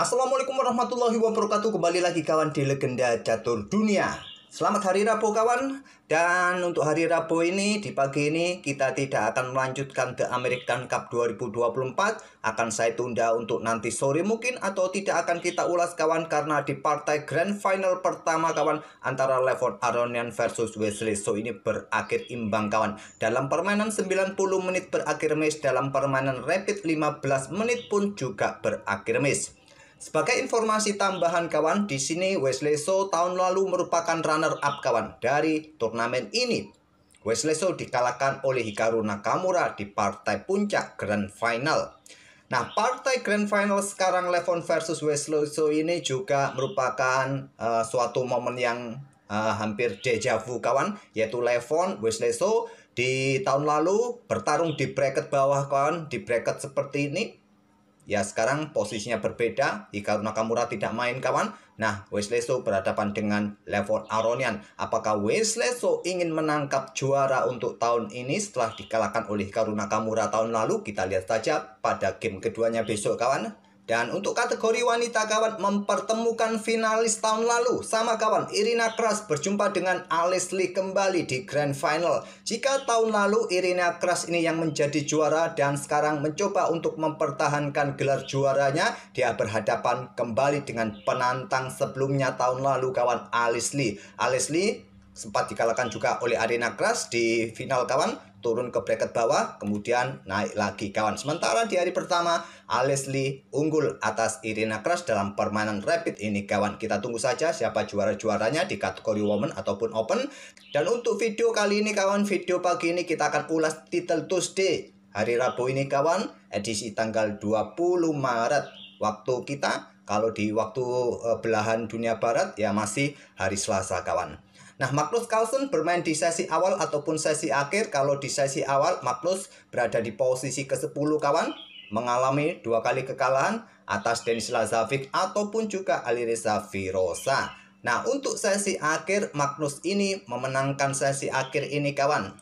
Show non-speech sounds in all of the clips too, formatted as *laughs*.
Assalamualaikum warahmatullahi wabarakatuh Kembali lagi kawan di Legenda Catur Dunia Selamat hari Rabu kawan Dan untuk hari Rabu ini Di pagi ini kita tidak akan melanjutkan The American Cup 2024 Akan saya tunda untuk nanti sore mungkin Atau tidak akan kita ulas kawan Karena di partai Grand Final pertama kawan Antara Levon Aronian versus Wesley So ini berakhir imbang kawan Dalam permainan 90 menit berakhir miss Dalam permainan rapid 15 menit pun juga berakhir miss sebagai informasi tambahan kawan, di sini Wesley So tahun lalu merupakan runner up kawan dari turnamen ini. Wesley So dikalahkan oleh Hikaru Nakamura di partai puncak Grand Final. Nah, partai Grand Final sekarang Levon versus Wesley So ini juga merupakan uh, suatu momen yang uh, hampir deja vu kawan, yaitu Levon Wesley So di tahun lalu bertarung di bracket bawah kawan, di bracket seperti ini Ya sekarang posisinya berbeda, Hikaru Nakamura tidak main kawan. Nah, Wesley So berhadapan dengan Levon Aronian. Apakah Wesley So ingin menangkap juara untuk tahun ini setelah dikalahkan oleh Hikaru Nakamura tahun lalu? Kita lihat saja pada game keduanya besok kawan. Dan untuk kategori wanita kawan mempertemukan finalis tahun lalu sama kawan Irina Kras berjumpa dengan Alice Lee kembali di Grand Final. Jika tahun lalu Irina Kras ini yang menjadi juara dan sekarang mencoba untuk mempertahankan gelar juaranya, dia berhadapan kembali dengan penantang sebelumnya tahun lalu kawan Alice Lee. Alice Lee sempat dikalahkan juga oleh Arena Kras di final kawan turun ke bracket bawah, kemudian naik lagi kawan. Sementara di hari pertama, Alesli unggul atas Irina Crush dalam permainan rapid ini kawan. Kita tunggu saja siapa juara-juaranya di kategori woman ataupun open. Dan untuk video kali ini kawan, video pagi ini kita akan ulas title Tuesday. Hari Rabu ini kawan, edisi tanggal 20 Maret waktu kita. Kalau di waktu eh, belahan dunia barat ya masih hari Selasa kawan. Nah, Magnus Carlsen bermain di sesi awal ataupun sesi akhir. Kalau di sesi awal, Magnus berada di posisi ke-10 kawan. Mengalami dua kali kekalahan atas Denis Lazavik ataupun juga Alireza Virosa. Nah, untuk sesi akhir, Magnus ini memenangkan sesi akhir ini kawan.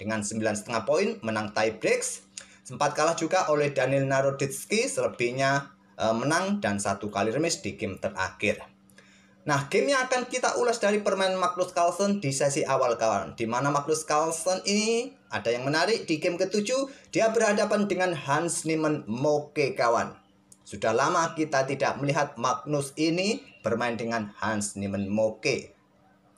Dengan 9,5 poin, menang tie breaks. Sempat kalah juga oleh Daniel Naroditsky, selebihnya eh, menang dan satu kali remis di game terakhir. Nah, game yang akan kita ulas dari permainan Magnus Carlsen di sesi awal kawan. Di mana Magnus Carlsen ini ada yang menarik di game ketujuh, dia berhadapan dengan Hans Niemann Moke kawan. Sudah lama kita tidak melihat Magnus ini bermain dengan Hans Niemann Moke.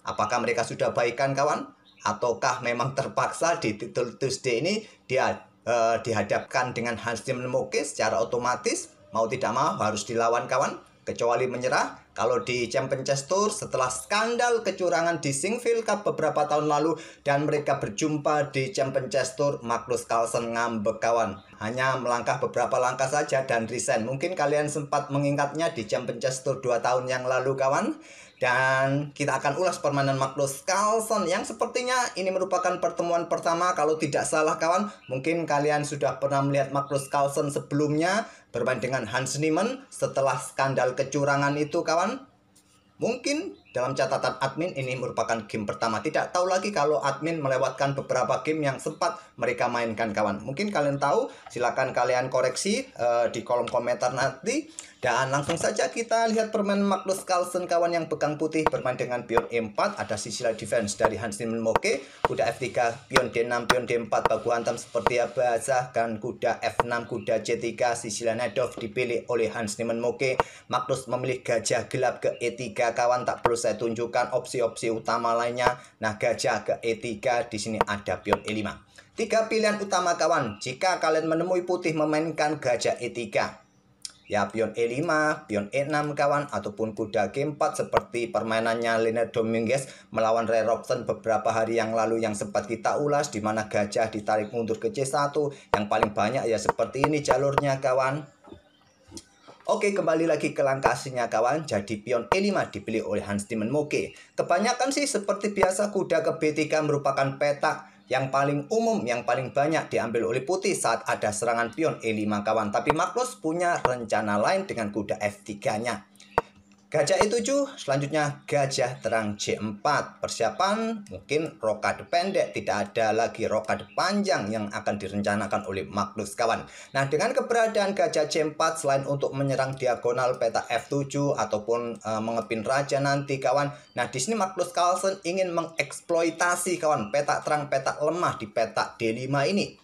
Apakah mereka sudah baikan kawan? Ataukah memang terpaksa di titel Tuesday ini dia uh, dihadapkan dengan Hans Niemann Moke secara otomatis? Mau tidak mau harus dilawan kawan, kecuali menyerah kalau di Champions setelah skandal kecurangan di Singville Cup beberapa tahun lalu dan mereka berjumpa di Champions Magnus Carlsen ngambek kawan. Hanya melangkah beberapa langkah saja dan resign. Mungkin kalian sempat mengingatnya di Champions 2 tahun yang lalu kawan. Dan kita akan ulas permainan Magnus Carlsen yang sepertinya ini merupakan pertemuan pertama kalau tidak salah kawan. Mungkin kalian sudah pernah melihat Magnus Carlsen sebelumnya Bermain dengan Hans Niemann setelah skandal kecurangan itu kawan, mungkin dalam catatan admin ini merupakan game pertama. Tidak tahu lagi kalau admin melewatkan beberapa game yang sempat mereka mainkan kawan. Mungkin kalian tahu, silakan kalian koreksi uh, di kolom komentar nanti. Dan langsung saja kita lihat permain Magnus Carlsen kawan yang pegang putih bermain dengan pion E4 ada sisi defense dari Hans Zimmer Moke kuda F3 pion D6 pion D4 bagu antam seperti biasa dan kuda F6 kuda C3 sisi Nedov dipilih oleh Hans Zimmer Moke Magnus memilih gajah gelap ke E3 kawan tak perlu saya tunjukkan opsi-opsi utama lainnya. Nah, gajah ke E3 di sini ada pion E5. Tiga pilihan utama kawan. Jika kalian menemui putih memainkan gajah E3. Ya, pion E5, pion E6 kawan, ataupun kuda G4 seperti permainannya Leonard Dominguez melawan Ray Robson beberapa hari yang lalu yang sempat kita ulas di mana gajah ditarik mundur ke C1 yang paling banyak ya seperti ini jalurnya kawan. Oke, kembali lagi ke langkah aslinya kawan. Jadi pion E5 dibeli oleh Hans Timon Moke. Kebanyakan sih seperti biasa kuda ke B3 merupakan petak yang paling umum, yang paling banyak diambil oleh putih saat ada serangan pion E5 kawan. Tapi Magnus punya rencana lain dengan kuda F3-nya. Gajah E7, selanjutnya gajah terang c 4 Persiapan mungkin rokade pendek, tidak ada lagi rokade panjang yang akan direncanakan oleh Magnus kawan. Nah, dengan keberadaan gajah C4 selain untuk menyerang diagonal peta F7 ataupun e, mengepin raja nanti kawan. Nah, di sini Magnus Carlsen ingin mengeksploitasi kawan peta terang peta lemah di peta D5 ini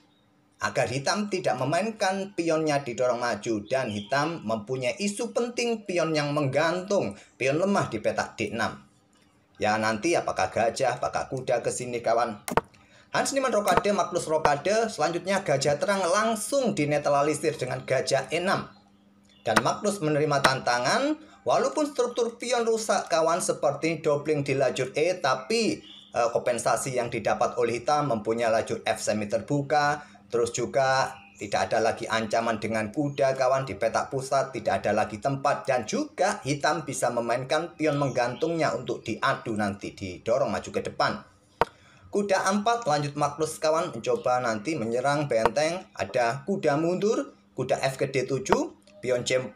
agar hitam tidak memainkan pionnya didorong maju dan hitam mempunyai isu penting pion yang menggantung, pion lemah di petak D6. Ya nanti apakah gajah, apakah kuda ke sini kawan. Hans Niemann rokade, Magnus rokade, selanjutnya gajah terang langsung dinetralisir dengan gajah E6. Dan Magnus menerima tantangan, walaupun struktur pion rusak kawan seperti dobling di lajur E, tapi eh, kompensasi yang didapat oleh hitam mempunyai lajur F semi terbuka, Terus juga tidak ada lagi ancaman dengan kuda kawan di petak pusat, tidak ada lagi tempat dan juga hitam bisa memainkan pion menggantungnya untuk diadu nanti didorong maju ke depan. Kuda 4 lanjut Magnus kawan mencoba nanti menyerang benteng, ada kuda mundur, kuda F ke D7, pion C4,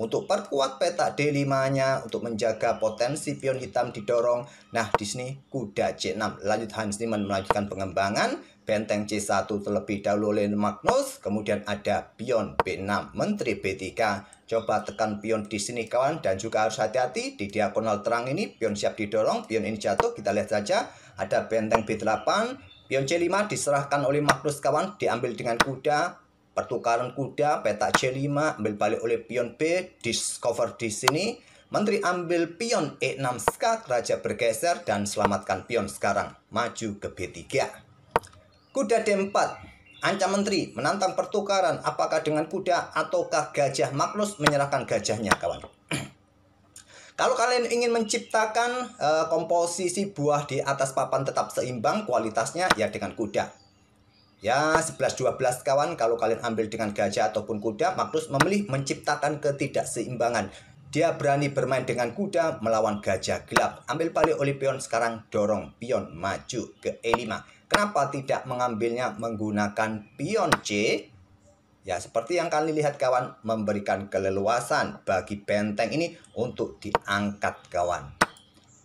untuk perkuat peta D5-nya, untuk menjaga potensi pion hitam didorong. Nah, di sini kuda C6. Lanjut Hans Niemann melanjutkan pengembangan benteng C1 terlebih dahulu oleh Magnus, kemudian ada pion B6, menteri B3. Coba tekan pion di sini kawan dan juga harus hati-hati di diagonal terang ini pion siap didorong, pion ini jatuh, kita lihat saja. Ada benteng B8, pion C5 diserahkan oleh Magnus kawan, diambil dengan kuda, pertukaran kuda, peta C5, ambil balik oleh pion B, discover di sini. Menteri ambil pion E6 skak, raja bergeser dan selamatkan pion sekarang. Maju ke B3. Kuda D4, ancam menteri, menantang pertukaran apakah dengan kuda ataukah gajah. Magnus menyerahkan gajahnya kawan. *clears throat* Kalau kalian ingin menciptakan e, komposisi buah di atas papan tetap seimbang kualitasnya ya dengan kuda ya 11-12 kawan kalau kalian ambil dengan gajah ataupun kuda Magnus memilih menciptakan ketidakseimbangan dia berani bermain dengan kuda melawan gajah gelap ambil balik oleh pion sekarang dorong pion maju ke E5 kenapa tidak mengambilnya menggunakan pion C Ya, seperti yang kalian lihat kawan, memberikan keleluasan bagi benteng ini untuk diangkat kawan.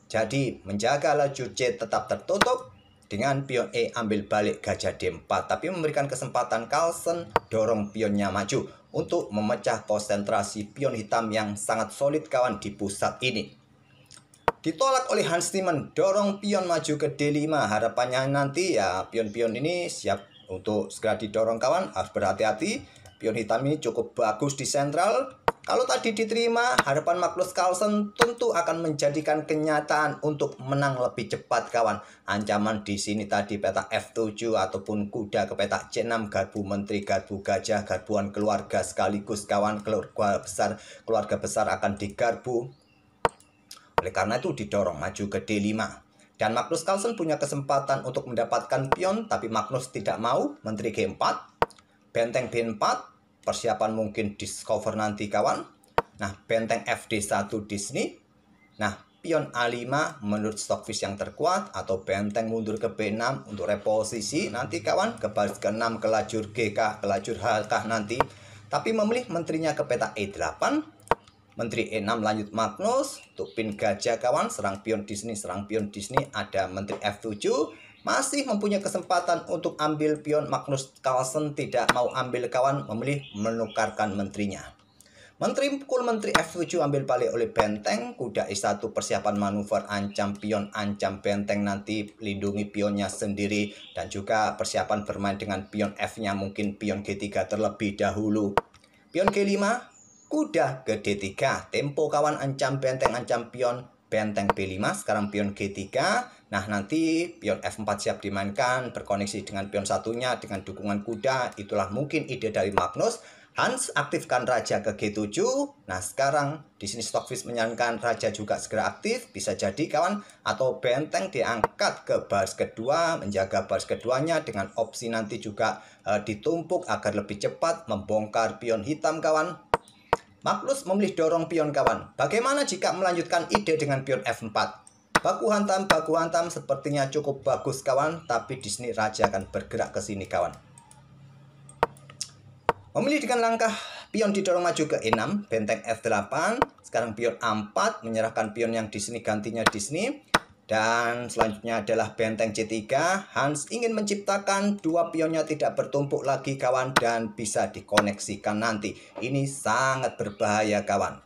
Jadi, menjaga laju C tetap tertutup, dengan pion E ambil balik gajah D4 tapi memberikan kesempatan Carlsen dorong pionnya maju untuk memecah konsentrasi pion hitam yang sangat solid kawan di pusat ini. Ditolak oleh Hans Timen, dorong pion maju ke D5 harapannya nanti ya pion-pion ini siap untuk segera didorong kawan harus berhati-hati pion hitam ini cukup bagus di sentral kalau tadi diterima, harapan Magnus Carlsen tentu akan menjadikan kenyataan untuk menang lebih cepat kawan. Ancaman di sini tadi peta F7 ataupun kuda ke peta C6, garbu menteri, garbu gajah, garbuan keluarga sekaligus kawan keluarga besar. Keluarga besar akan digarbu. Oleh karena itu didorong maju ke D5. Dan Magnus Carlsen punya kesempatan untuk mendapatkan pion, tapi Magnus tidak mau. Menteri G4, benteng B4, persiapan mungkin discover nanti kawan. Nah, benteng FD1 di sini. Nah, pion A5 menurut stockfish yang terkuat atau benteng mundur ke B6 untuk reposisi nanti kawan ke baris ke-6 ke lajur GK ke lajur HK nanti. Tapi memilih menterinya ke peta E8. Menteri E6 lanjut Magnus, untuk pin gajah kawan, serang pion di sini, serang pion di sini, ada menteri F7, masih mempunyai kesempatan untuk ambil pion Magnus Carlsen tidak mau ambil kawan memilih menukarkan menterinya. Menteri pukul menteri F7 ambil balik oleh benteng, kuda E1 persiapan manuver ancam pion ancam benteng nanti lindungi pionnya sendiri dan juga persiapan bermain dengan pion F-nya mungkin pion G3 terlebih dahulu. Pion G5, kuda ke D3, tempo kawan ancam benteng ancam pion benteng B5, sekarang pion G3. Nah, nanti pion F4 siap dimainkan, berkoneksi dengan pion satunya, dengan dukungan kuda. Itulah mungkin ide dari Magnus. Hans aktifkan raja ke G7. Nah, sekarang di sini Stockfish menyarankan raja juga segera aktif. Bisa jadi kawan atau benteng diangkat ke baris kedua, menjaga baris keduanya dengan opsi nanti juga e, ditumpuk agar lebih cepat membongkar pion hitam kawan. Maklus memilih dorong pion kawan. Bagaimana jika melanjutkan ide dengan pion F4? Baku hantam, baku hantam sepertinya cukup bagus kawan, tapi di sini raja akan bergerak ke sini kawan. Memilih dengan langkah pion didorong maju ke E6, benteng F8, sekarang pion A4, menyerahkan pion yang di sini gantinya di sini. Dan selanjutnya adalah benteng C3. Hans ingin menciptakan dua pionnya tidak bertumpuk lagi kawan dan bisa dikoneksikan nanti. Ini sangat berbahaya kawan.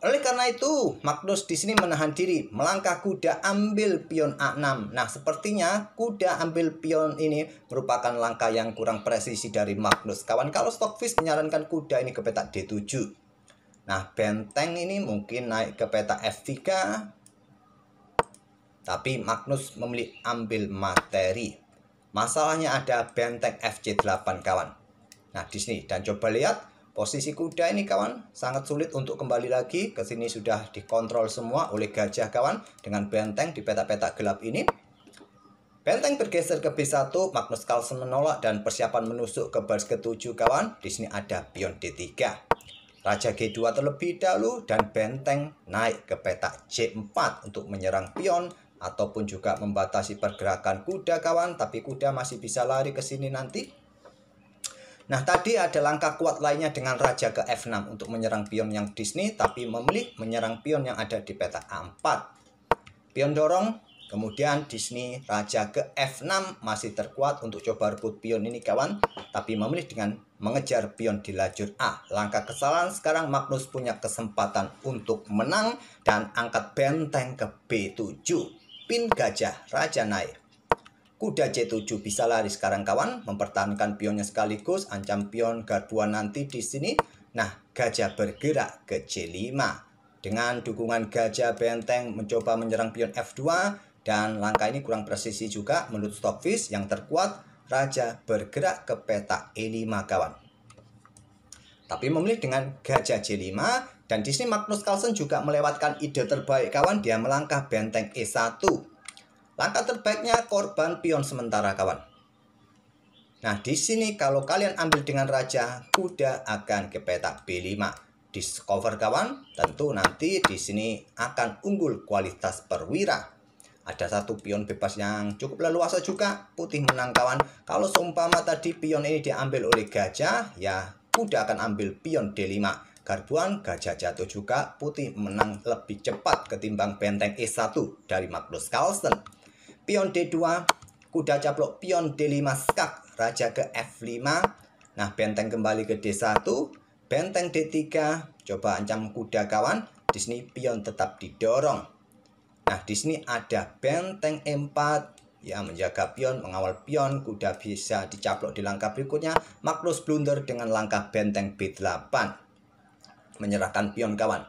Oleh karena itu, Magnus di sini menahan diri, melangkah kuda ambil pion A6. Nah, sepertinya kuda ambil pion ini merupakan langkah yang kurang presisi dari Magnus. Kawan, kalau Stockfish menyarankan kuda ini ke petak D7. Nah, benteng ini mungkin naik ke petak F3, tapi Magnus memilih ambil materi. Masalahnya ada benteng FC8 kawan. Nah di sini dan coba lihat posisi kuda ini kawan sangat sulit untuk kembali lagi ke sini sudah dikontrol semua oleh gajah kawan dengan benteng di peta-peta gelap ini. Benteng bergeser ke B1, Magnus Carlsen menolak dan persiapan menusuk ke baris ke-7 kawan. Di sini ada pion D3. Raja G2 terlebih dahulu dan benteng naik ke petak C4 untuk menyerang pion ataupun juga membatasi pergerakan kuda kawan tapi kuda masih bisa lari ke sini nanti Nah tadi ada langkah kuat lainnya dengan raja ke F6 untuk menyerang pion yang Disney tapi memilih menyerang pion yang ada di peta A4 Pion dorong Kemudian Disney raja ke F6 masih terkuat untuk coba rebut pion ini kawan, tapi memilih dengan mengejar pion di lajur A. Langkah kesalahan sekarang Magnus punya kesempatan untuk menang dan angkat benteng ke B7. Pin gajah, raja naik. Kuda C7 bisa lari sekarang kawan, mempertahankan pionnya sekaligus, ancam pion garbuan nanti di sini. Nah, gajah bergerak ke C5. Dengan dukungan gajah benteng mencoba menyerang pion F2, dan langkah ini kurang presisi juga menurut Stockfish yang terkuat, raja bergerak ke peta E5 kawan. Tapi memilih dengan gajah C5, dan di sini Magnus Carlsen juga melewatkan ide terbaik kawan dia melangkah benteng E1. Langkah terbaiknya korban pion sementara kawan. Nah di sini kalau kalian ambil dengan raja kuda akan ke petak B5. Discover kawan tentu nanti di sini akan unggul kualitas perwira. Ada satu pion bebas yang cukup leluasa juga putih menang kawan. Kalau seumpama tadi pion ini diambil oleh gajah ya kuda akan ambil pion D5 Garbuan Gajah jatuh juga, putih menang lebih cepat ketimbang benteng E1 dari Magnus Carlsen. Pion D2, kuda caplok pion D5 skak, raja ke F5. Nah, benteng kembali ke D1, benteng D3, coba ancam kuda kawan, di sini pion tetap didorong. Nah, di sini ada benteng E4, ya menjaga pion, mengawal pion, kuda bisa dicaplok di langkah berikutnya, Magnus blunder dengan langkah benteng B8 menyerahkan pion kawan.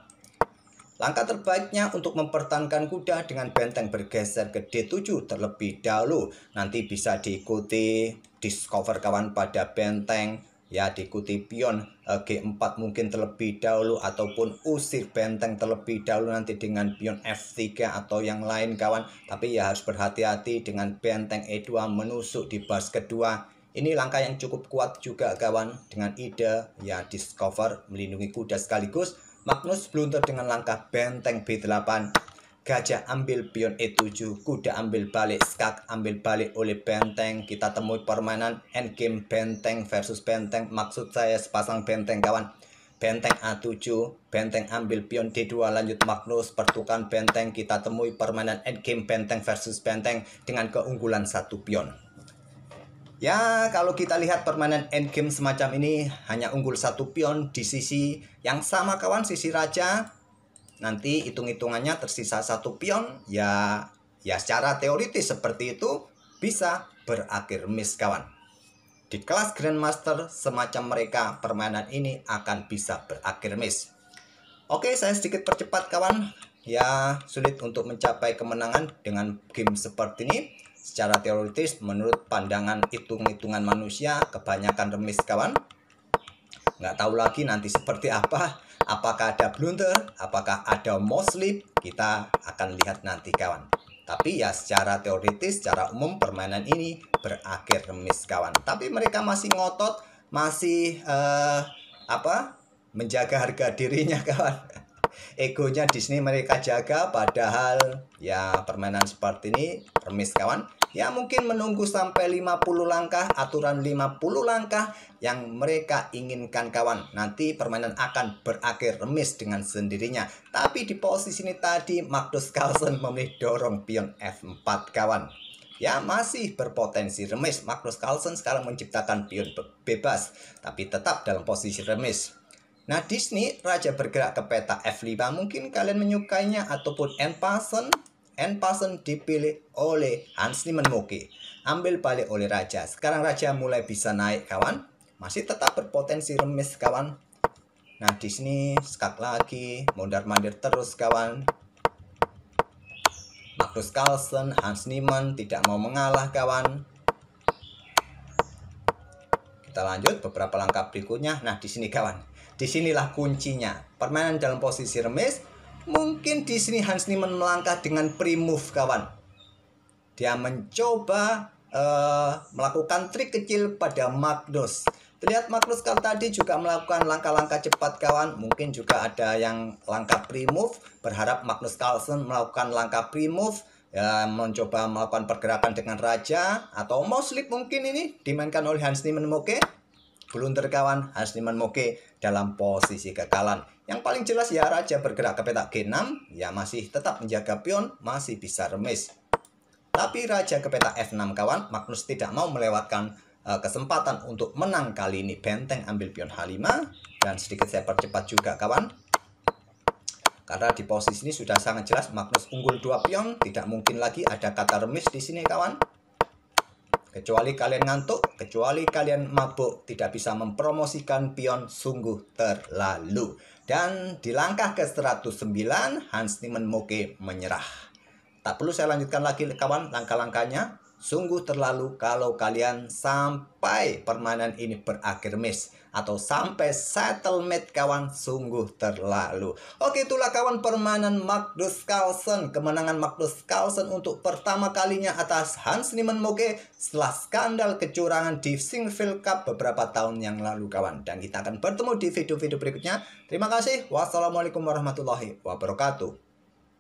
Langkah terbaiknya untuk mempertahankan kuda dengan benteng bergeser ke D7 terlebih dahulu. Nanti bisa diikuti discover kawan pada benteng ya diikuti pion eh, G4 mungkin terlebih dahulu ataupun usir benteng terlebih dahulu nanti dengan pion F3 atau yang lain kawan. Tapi ya harus berhati-hati dengan benteng E2 menusuk di bas kedua ini langkah yang cukup kuat juga kawan dengan ide ya Discover melindungi kuda sekaligus Magnus blunder dengan langkah benteng B8 Gajah ambil pion E7, kuda ambil balik, skak ambil balik oleh benteng. Kita temui permainan endgame benteng versus benteng. Maksud saya sepasang benteng kawan. Benteng A7, benteng ambil pion D2, lanjut Magnus, pertukan benteng. Kita temui permainan endgame benteng versus benteng dengan keunggulan satu pion. Ya, kalau kita lihat permainan endgame semacam ini hanya unggul satu pion di sisi yang sama kawan, sisi raja. Nanti hitung-hitungannya tersisa satu pion, ya ya secara teoritis seperti itu bisa berakhir miss kawan. Di kelas Grandmaster semacam mereka permainan ini akan bisa berakhir miss. Oke, saya sedikit percepat kawan. Ya, sulit untuk mencapai kemenangan dengan game seperti ini. Secara teoritis menurut pandangan hitung-hitungan manusia kebanyakan remis kawan. Nggak tahu lagi nanti seperti apa. Apakah ada blunder, apakah ada moslip, kita akan lihat nanti kawan. Tapi ya secara teoritis, secara umum permainan ini berakhir remis kawan. Tapi mereka masih ngotot, masih uh, apa? Menjaga harga dirinya *laughs* kawan egonya Disney mereka jaga padahal ya permainan seperti ini remis kawan ya mungkin menunggu sampai 50 langkah aturan 50 langkah yang mereka inginkan kawan nanti permainan akan berakhir remis dengan sendirinya tapi di posisi ini tadi Magnus Carlsen memilih dorong pion F4 kawan ya masih berpotensi remis Magnus Carlsen sekarang menciptakan pion bebas tapi tetap dalam posisi remis Nah, Disney Raja bergerak ke peta F5. Mungkin kalian menyukainya ataupun N Passen. N dipilih oleh Hans Moki. Ambil balik oleh Raja. Sekarang Raja mulai bisa naik, kawan. Masih tetap berpotensi remis, kawan. Nah, Disney skak lagi, mundar mandir terus, kawan. Magnus Carlsen, Hans Niemann tidak mau mengalah kawan. Kita lanjut beberapa langkah berikutnya. Nah, di sini kawan. Disinilah kuncinya. Permainan dalam posisi remis. Mungkin di sini Hans Niemann melangkah dengan pre-move kawan. Dia mencoba uh, melakukan trik kecil pada Magnus. Terlihat Magnus kan tadi juga melakukan langkah-langkah cepat kawan. Mungkin juga ada yang langkah pre-move. Berharap Magnus Carlsen melakukan langkah pre-move ya, mencoba melakukan pergerakan dengan raja atau mau slip mungkin ini dimainkan oleh Hans Niemann Moke belum terkawan Hans Niemann Moke dalam posisi kekalan yang paling jelas ya raja bergerak ke petak G6 ya masih tetap menjaga pion masih bisa remis tapi raja ke petak F6 kawan Magnus tidak mau melewatkan uh, kesempatan untuk menang kali ini benteng ambil pion H5 dan sedikit saya percepat juga kawan karena di posisi ini sudah sangat jelas Magnus unggul 2 pion, tidak mungkin lagi ada kata remis di sini kawan. Kecuali kalian ngantuk, kecuali kalian mabuk, tidak bisa mempromosikan pion sungguh terlalu. Dan di langkah ke-109, Hans Niemann Moke menyerah. Tak perlu saya lanjutkan lagi kawan langkah-langkahnya. Sungguh terlalu kalau kalian sampai permainan ini berakhir miss atau sampai settlement kawan sungguh terlalu. Oke itulah kawan permainan Magnus Carlsen. Kemenangan Magnus Carlsen untuk pertama kalinya atas Hans Niemann Moge setelah skandal kecurangan di Singfield Cup beberapa tahun yang lalu kawan. Dan kita akan bertemu di video-video berikutnya. Terima kasih. Wassalamualaikum warahmatullahi wabarakatuh.